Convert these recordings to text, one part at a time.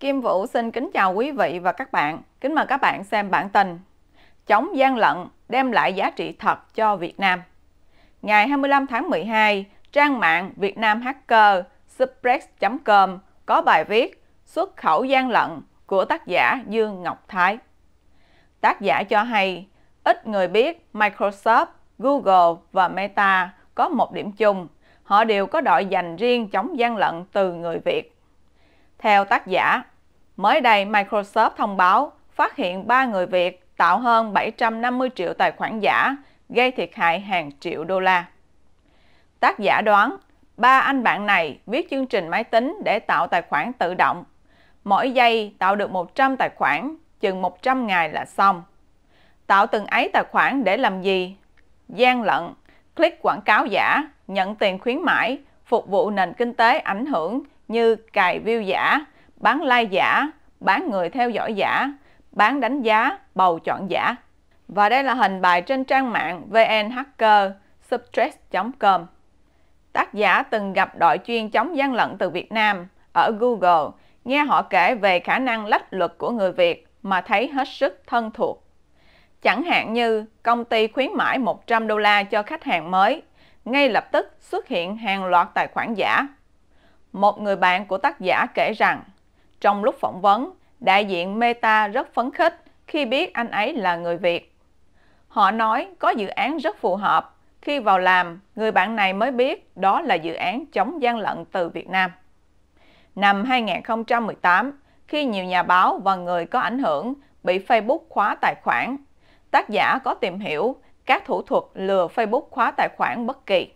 Kim Vũ xin kính chào quý vị và các bạn. Kính mời các bạn xem bản tin Chống gian lận đem lại giá trị thật cho Việt Nam. Ngày 25 tháng 12, trang mạng Việt Nam Hacker Suppress.com có bài viết Xuất khẩu gian lận của tác giả Dương Ngọc Thái. Tác giả cho hay, ít người biết Microsoft, Google và Meta có một điểm chung, họ đều có đội dành riêng chống gian lận từ người Việt. Theo tác giả, mới đây Microsoft thông báo phát hiện 3 người Việt tạo hơn 750 triệu tài khoản giả, gây thiệt hại hàng triệu đô la. Tác giả đoán, ba anh bạn này viết chương trình máy tính để tạo tài khoản tự động. Mỗi giây tạo được 100 tài khoản, chừng 100 ngày là xong. Tạo từng ấy tài khoản để làm gì? Gian lận, click quảng cáo giả, nhận tiền khuyến mãi, phục vụ nền kinh tế ảnh hưởng như cài view giả, bán like giả, bán người theo dõi giả, bán đánh giá, bầu chọn giả. Và đây là hình bài trên trang mạng VN Hacker Substress.com. Tác giả từng gặp đội chuyên chống gian lận từ Việt Nam ở Google, nghe họ kể về khả năng lách luật của người Việt mà thấy hết sức thân thuộc. Chẳng hạn như công ty khuyến mãi 100 đô la cho khách hàng mới, ngay lập tức xuất hiện hàng loạt tài khoản giả một người bạn của tác giả kể rằng, trong lúc phỏng vấn, đại diện Meta rất phấn khích khi biết anh ấy là người Việt. Họ nói có dự án rất phù hợp, khi vào làm, người bạn này mới biết đó là dự án chống gian lận từ Việt Nam. Năm 2018, khi nhiều nhà báo và người có ảnh hưởng bị Facebook khóa tài khoản, tác giả có tìm hiểu các thủ thuật lừa Facebook khóa tài khoản bất kỳ.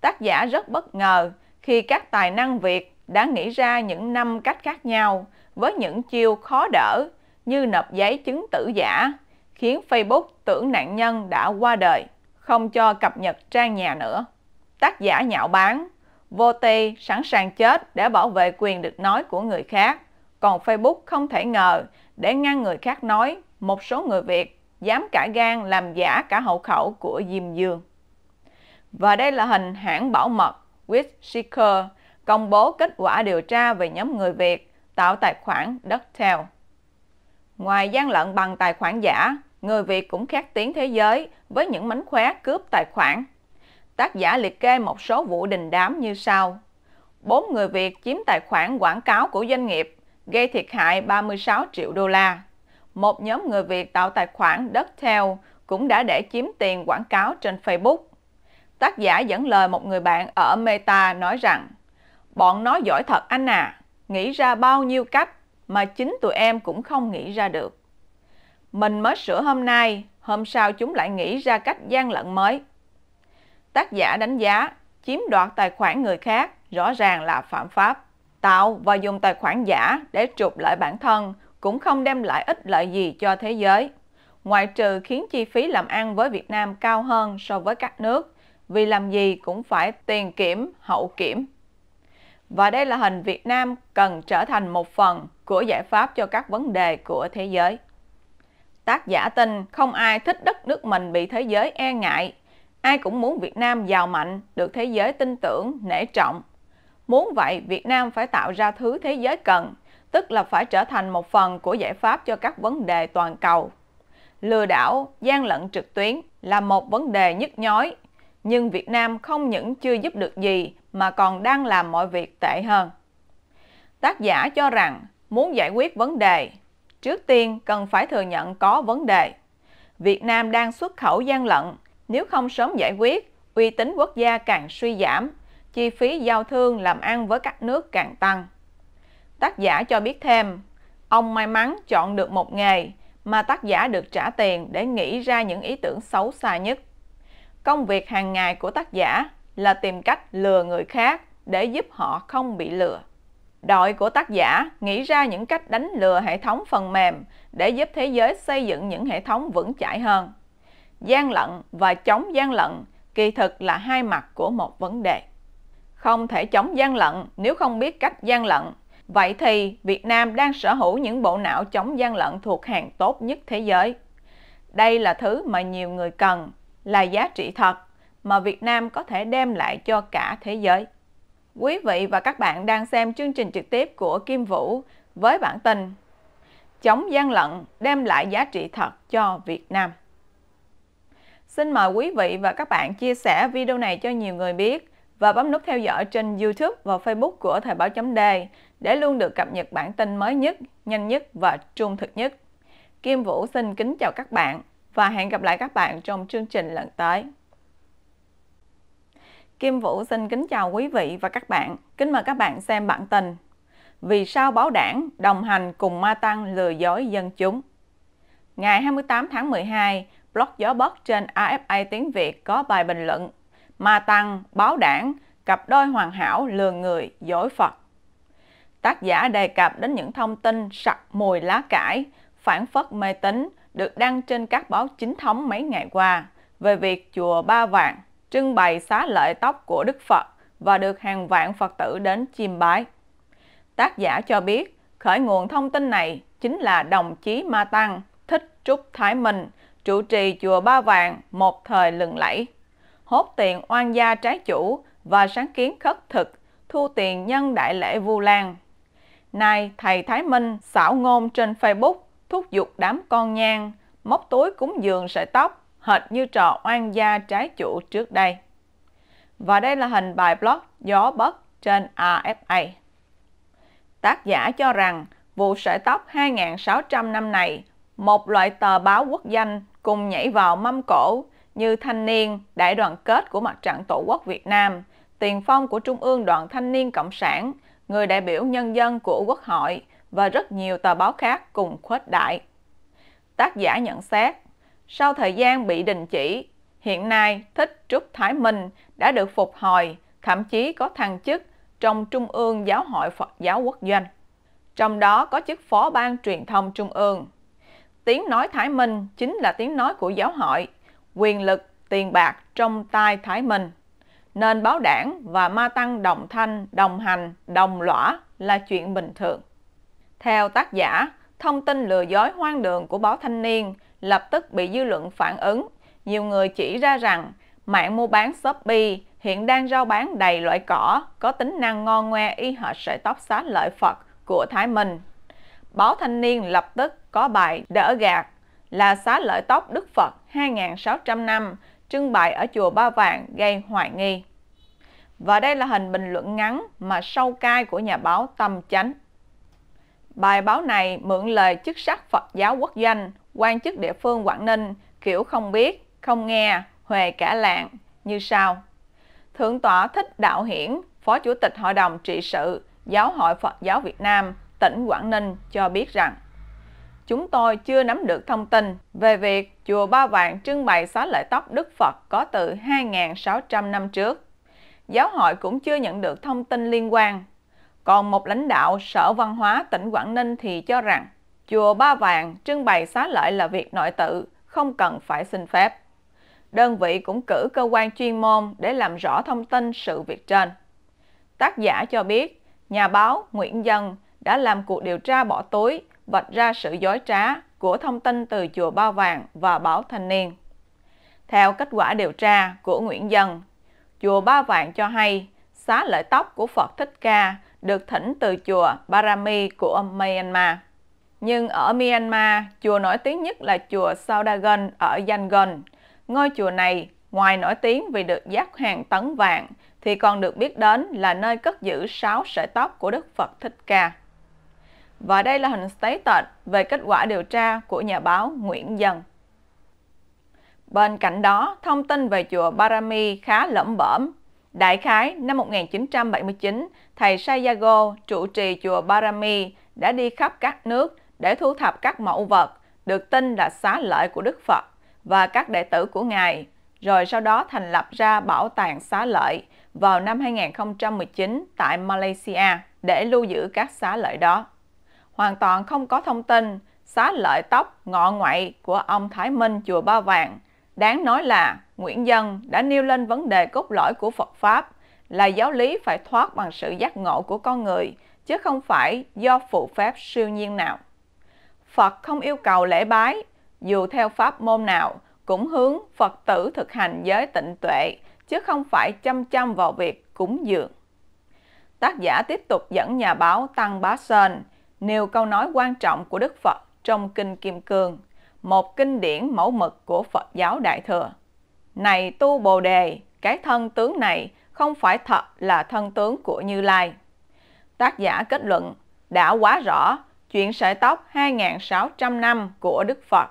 Tác giả rất bất ngờ khi các tài năng Việt đã nghĩ ra những năm cách khác nhau với những chiêu khó đỡ như nộp giấy chứng tử giả, khiến Facebook tưởng nạn nhân đã qua đời, không cho cập nhật trang nhà nữa. Tác giả nhạo báng, vô tê sẵn sàng chết để bảo vệ quyền được nói của người khác, còn Facebook không thể ngờ để ngăn người khác nói, một số người Việt dám cả gan làm giả cả hậu khẩu của Diêm Dương. Và đây là hình hãng bảo mật Whitseeker công bố kết quả điều tra về nhóm người Việt tạo tài khoản Ducktail. Ngoài gian lận bằng tài khoản giả, người Việt cũng khét tiếng thế giới với những mánh khóe cướp tài khoản. Tác giả liệt kê một số vụ đình đám như sau. bốn người Việt chiếm tài khoản quảng cáo của doanh nghiệp, gây thiệt hại 36 triệu đô la. Một nhóm người Việt tạo tài khoản Ducktail cũng đã để chiếm tiền quảng cáo trên Facebook. Tác giả dẫn lời một người bạn ở Meta nói rằng Bọn nó giỏi thật anh à, nghĩ ra bao nhiêu cách mà chính tụi em cũng không nghĩ ra được. Mình mới sửa hôm nay, hôm sau chúng lại nghĩ ra cách gian lận mới. Tác giả đánh giá chiếm đoạt tài khoản người khác rõ ràng là phạm pháp. Tạo và dùng tài khoản giả để trục lợi bản thân cũng không đem lại ích lợi gì cho thế giới. Ngoại trừ khiến chi phí làm ăn với Việt Nam cao hơn so với các nước vì làm gì cũng phải tiền kiểm, hậu kiểm. Và đây là hình Việt Nam cần trở thành một phần của giải pháp cho các vấn đề của thế giới. Tác giả tin không ai thích đất nước mình bị thế giới e ngại. Ai cũng muốn Việt Nam giàu mạnh, được thế giới tin tưởng, nể trọng. Muốn vậy, Việt Nam phải tạo ra thứ thế giới cần, tức là phải trở thành một phần của giải pháp cho các vấn đề toàn cầu. Lừa đảo, gian lận trực tuyến là một vấn đề nhức nhói nhưng Việt Nam không những chưa giúp được gì mà còn đang làm mọi việc tệ hơn. Tác giả cho rằng muốn giải quyết vấn đề, trước tiên cần phải thừa nhận có vấn đề. Việt Nam đang xuất khẩu gian lận, nếu không sớm giải quyết, uy tín quốc gia càng suy giảm, chi phí giao thương làm ăn với các nước càng tăng. Tác giả cho biết thêm, ông may mắn chọn được một nghề mà tác giả được trả tiền để nghĩ ra những ý tưởng xấu xa nhất. Công việc hàng ngày của tác giả là tìm cách lừa người khác để giúp họ không bị lừa. Đội của tác giả nghĩ ra những cách đánh lừa hệ thống phần mềm để giúp thế giới xây dựng những hệ thống vững chãi hơn. Gian lận và chống gian lận kỳ thực là hai mặt của một vấn đề. Không thể chống gian lận nếu không biết cách gian lận. Vậy thì Việt Nam đang sở hữu những bộ não chống gian lận thuộc hàng tốt nhất thế giới. Đây là thứ mà nhiều người cần là giá trị thật mà Việt Nam có thể đem lại cho cả thế giới. Quý vị và các bạn đang xem chương trình trực tiếp của Kim Vũ với bản tin Chống gian lận đem lại giá trị thật cho Việt Nam. Xin mời quý vị và các bạn chia sẻ video này cho nhiều người biết và bấm nút theo dõi trên YouTube và Facebook của Thời báo chấm đề để luôn được cập nhật bản tin mới nhất, nhanh nhất và trung thực nhất. Kim Vũ xin kính chào các bạn và hẹn gặp lại các bạn trong chương trình lần tới. Kim Vũ xin kính chào quý vị và các bạn. Kính mời các bạn xem bản tin. Vì sao báo đảng đồng hành cùng ma tăng lừa dối dân chúng? Ngày 28 tháng 12, blog Gió Bất trên AFA Tiếng Việt có bài bình luận Ma Tăng, báo đảng, cặp đôi hoàn hảo lừa người, dối Phật. Tác giả đề cập đến những thông tin sặc mùi lá cải, phản phất mê tín được đăng trên các báo chính thống mấy ngày qua về việc chùa Ba Vạn trưng bày xá lợi tóc của Đức Phật và được hàng vạn Phật tử đến chiêm bái. Tác giả cho biết, khởi nguồn thông tin này chính là đồng chí Ma Tăng Thích Trúc Thái Minh, trụ trì chùa Ba Vàng một thời lừng lẫy. Hốt tiền oan gia trái chủ và sáng kiến khất thực, thu tiền nhân đại lễ Vu Lan. Nay, thầy Thái Minh xảo ngôn trên Facebook thúc giục đám con nhang, móc túi cúng dường sợi tóc, hệt như trò oan gia trái chủ trước đây. Và đây là hình bài blog Gió Bất trên RFA. Tác giả cho rằng vụ sợi tóc 2.600 năm này, một loại tờ báo quốc danh cùng nhảy vào mâm cổ như Thanh niên, Đại đoàn kết của Mặt trận Tổ quốc Việt Nam, Tiền phong của Trung ương Đoàn Thanh niên Cộng sản, người đại biểu nhân dân của Quốc hội, và rất nhiều tờ báo khác cùng khuếch đại. Tác giả nhận xét, sau thời gian bị đình chỉ, hiện nay Thích Trúc Thái Minh đã được phục hồi, thậm chí có thăng chức trong Trung ương Giáo hội Phật giáo quốc doanh. Trong đó có chức phó ban truyền thông Trung ương. Tiếng nói Thái Minh chính là tiếng nói của giáo hội, quyền lực, tiền bạc trong tay Thái Minh. Nên báo đảng và ma tăng đồng thanh, đồng hành, đồng lõa là chuyện bình thường. Theo tác giả, thông tin lừa dối hoang đường của báo thanh niên lập tức bị dư luận phản ứng. Nhiều người chỉ ra rằng mạng mua bán Shopee hiện đang rao bán đầy loại cỏ có tính năng ngon ngoe y hệt sợi tóc xá lợi Phật của Thái Minh. Báo Thanh niên lập tức có bài Đỡ gạt là xá lợi tóc Đức Phật 2.600 năm trưng bày ở chùa Ba Vàng gây hoài nghi. Và đây là hình bình luận ngắn mà sâu cay của nhà báo Tâm Chánh. Bài báo này mượn lời chức sắc Phật giáo quốc doanh, quan chức địa phương Quảng Ninh, kiểu không biết, không nghe, huề cả lạng, như sau. Thượng tọa Thích Đạo Hiển, Phó Chủ tịch Hội đồng trị sự Giáo hội Phật giáo Việt Nam, tỉnh Quảng Ninh cho biết rằng Chúng tôi chưa nắm được thông tin về việc Chùa Ba Vàng trưng bày xóa lợi tóc Đức Phật có từ 2.600 năm trước. Giáo hội cũng chưa nhận được thông tin liên quan còn một lãnh đạo Sở Văn hóa tỉnh Quảng Ninh thì cho rằng chùa Ba Vàng trưng bày xá lợi là việc nội tự, không cần phải xin phép. Đơn vị cũng cử cơ quan chuyên môn để làm rõ thông tin sự việc trên. Tác giả cho biết, nhà báo Nguyễn Dân đã làm cuộc điều tra bỏ túi, vạch ra sự dối trá của thông tin từ chùa Ba Vàng và báo Thanh Niên. Theo kết quả điều tra của Nguyễn Dân, chùa Ba Vàng cho hay xá lợi tóc của Phật Thích Ca được thỉnh từ chùa Barami của Myanmar. Nhưng ở Myanmar, chùa nổi tiếng nhất là chùa Saudagon ở Yangon. Ngôi chùa này, ngoài nổi tiếng vì được dắt hàng tấn vàng, thì còn được biết đến là nơi cất giữ 6 sợi tóc của Đức Phật Thích Ca. Và đây là hình statement về kết quả điều tra của nhà báo Nguyễn Dân. Bên cạnh đó, thông tin về chùa Barami khá lẫm bẩm Đại khái năm 1979, thầy Sayago trụ trì chùa Barami đã đi khắp các nước để thu thập các mẫu vật được tin là xá lợi của Đức Phật và các đệ tử của Ngài, rồi sau đó thành lập ra bảo tàng xá lợi vào năm 2019 tại Malaysia để lưu giữ các xá lợi đó. Hoàn toàn không có thông tin xá lợi tóc ngọ ngoại của ông Thái Minh chùa Ba Vàng – Đáng nói là Nguyễn Dân đã nêu lên vấn đề cốt lõi của Phật Pháp là giáo lý phải thoát bằng sự giác ngộ của con người, chứ không phải do phụ pháp siêu nhiên nào. Phật không yêu cầu lễ bái, dù theo pháp môn nào, cũng hướng Phật tử thực hành giới tịnh tuệ, chứ không phải chăm chăm vào việc cúng dường. Tác giả tiếp tục dẫn nhà báo Tăng Bá Sơn nêu câu nói quan trọng của Đức Phật trong Kinh Kim Cương – một kinh điển mẫu mực của Phật giáo Đại Thừa. Này tu Bồ Đề, cái thân tướng này không phải thật là thân tướng của Như Lai. Tác giả kết luận đã quá rõ chuyện sợi tóc 2.600 năm của Đức Phật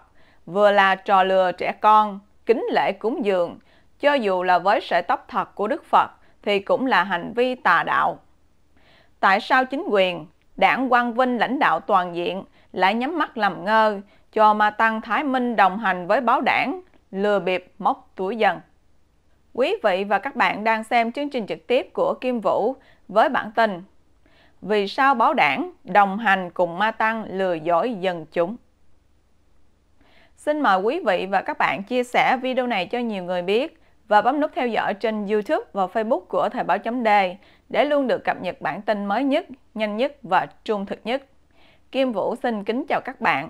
vừa là trò lừa trẻ con, kính lễ cúng dường, cho dù là với sợi tóc thật của Đức Phật thì cũng là hành vi tà đạo. Tại sao chính quyền, đảng Quang Vinh lãnh đạo toàn diện lại nhắm mắt làm ngơ, cho ma tăng Thái Minh đồng hành với báo đảng, lừa bịp móc túi dần. Quý vị và các bạn đang xem chương trình trực tiếp của Kim Vũ với bản tin Vì sao báo đảng đồng hành cùng ma tăng lừa dối dân chúng? Xin mời quý vị và các bạn chia sẻ video này cho nhiều người biết và bấm nút theo dõi trên YouTube và Facebook của Thời báo chấm đề để luôn được cập nhật bản tin mới nhất, nhanh nhất và trung thực nhất. Kim Vũ xin kính chào các bạn